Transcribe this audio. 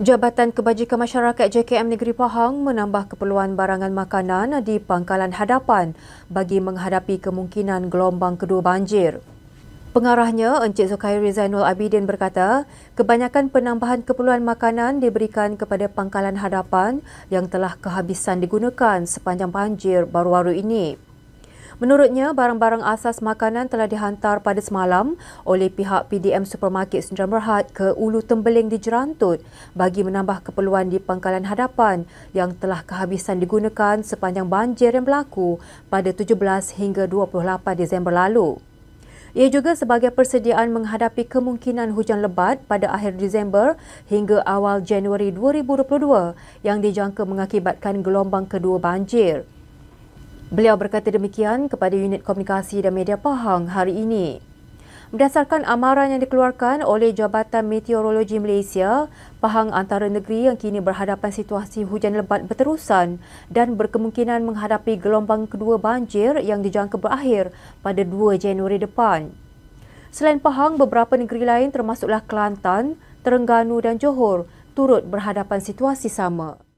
Jabatan Kebajikan Masyarakat JKM Negeri Pahang menambah keperluan barangan makanan di pangkalan hadapan bagi menghadapi kemungkinan gelombang kedua banjir. Pengarahnya, Encik Zukairi Zainul Abidin berkata, kebanyakan penambahan keperluan makanan diberikan kepada pangkalan hadapan yang telah kehabisan digunakan sepanjang banjir baru-baru ini. Menurutnya, barang-barang asas makanan telah dihantar pada semalam oleh pihak PDM Supermarket Sdn Bhd ke Ulu Tembeling di Jerantut bagi menambah keperluan di pangkalan hadapan yang telah kehabisan digunakan sepanjang banjir yang berlaku pada 17 hingga 28 Disember lalu. Ia juga sebagai persediaan menghadapi kemungkinan hujan lebat pada akhir Disember hingga awal Januari 2022 yang dijangka mengakibatkan gelombang kedua banjir. Beliau berkata demikian kepada unit komunikasi dan media Pahang hari ini. Berdasarkan amaran yang dikeluarkan oleh Jabatan Meteorologi Malaysia, Pahang antara negeri yang kini berhadapan situasi hujan lebat berterusan dan berkemungkinan menghadapi gelombang kedua banjir yang dijangka berakhir pada 2 Januari depan. Selain Pahang, beberapa negeri lain termasuklah Kelantan, Terengganu dan Johor turut berhadapan situasi sama.